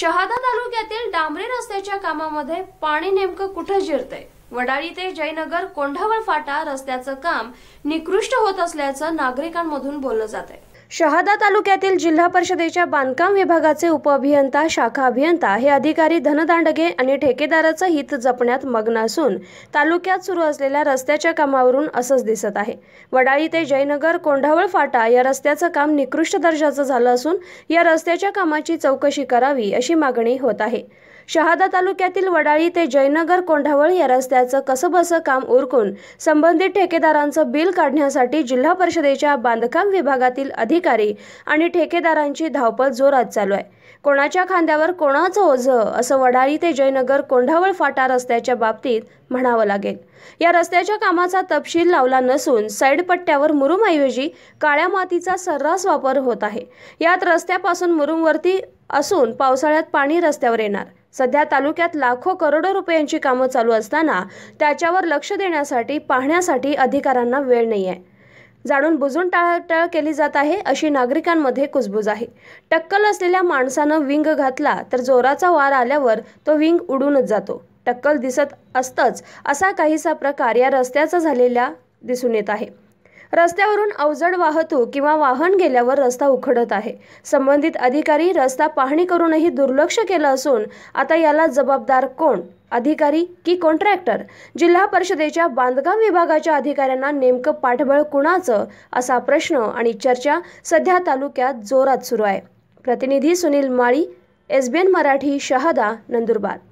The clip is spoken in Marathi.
शहादा तालुक्यातील डांबरे रस्त्याच्या कामामध्ये पाणी नेमकं कुठे जिरतंय वडाळी ते जयनगर कोंढावळ फाटा रस्त्याचं काम निकृष्ट होत असल्याचं नागरिकांमधून बोललं जात शहादा तालुक्यातील जिल्हा परिषदेच्या बांधकाम विभागाचे उपअभियंता शाखा अभियंता हे अधिकारी धनदांडगे आणि ठेकेदाराचं हित जपण्यात मग्न असून तालुक्यात सुरू असलेल्या रस्त्याच्या कामावरून असंच दिसत आहे वडाळी ते जयनगर कोंढावळ फाटा या रस्त्याचं काम निकृष्ट दर्जाचं झालं असून या रस्त्याच्या कामाची चौकशी करावी अशी मागणी होत आहे शहादा तालुक्यातील वडाळी ते जयनगर कोंढावळ या रस्त्याचं कसंबसं काम उरकून संबंधित ठेकेदारांचं बिल काढण्यासाठी जिल्हा परिषदेच्या बांधकाम विभागातील अधिकारी आणि ठेकेदारांची धावपळ जोरात चालू आहे कोणाच्या खांद्यावर कोणाचं ओझं असं वडाळी ते जयनगर कोंढावळ फाटा रस्त्याच्या बाबतीत म्हणावं लागेल या रस्त्याच्या कामाचा तपशील लावला नसून साईडपट्ट्यावर मुरुमऐवजी काळ्या मातीचा सर्रास वापर होत आहे यात रस्त्यापासून मुरुमवरती असून पावसाळ्यात पाणी रस्त्यावर येणार सध्या तालुक्यात लाखो करोडो रुपयांची कामं चालू असताना त्याच्यावर लक्ष देण्यासाठी पाहण्यासाठी अधिकाऱ्यांना वेळ नाही आहे जाणून बुजून टाळाटाळ केली जात आहे अशी नागरिकांमध्ये कुजबूज आहे टक्कल असलेल्या माणसानं विंग घातला तर जोराचा वार आल्यावर तो विंग उडूनच जातो टक्कल दिसत असतंच असा काहीसा प्रकार या रस्त्याचा झालेला दिसून येत आहे रस्त्यावरून अवजड वाहतूक किंवा वाहन गेल्यावर रस्ता उखडत आहे संबंधित अधिकारी रस्ता पाहणी करूनही दुर्लक्ष केलं असून आता याला जबाबदार कोण अधिकारी की कॉन्ट्रॅक्टर जिल्हा परिषदेच्या बांधकाम विभागाच्या अधिकाऱ्यांना नेमकं पाठबळ कुणाचं असा प्रश्न आणि चर्चा सध्या तालुक्यात जोरात सुरू आहे प्रतिनिधी सुनील माळी एन मराठी शहादा नंदुरबार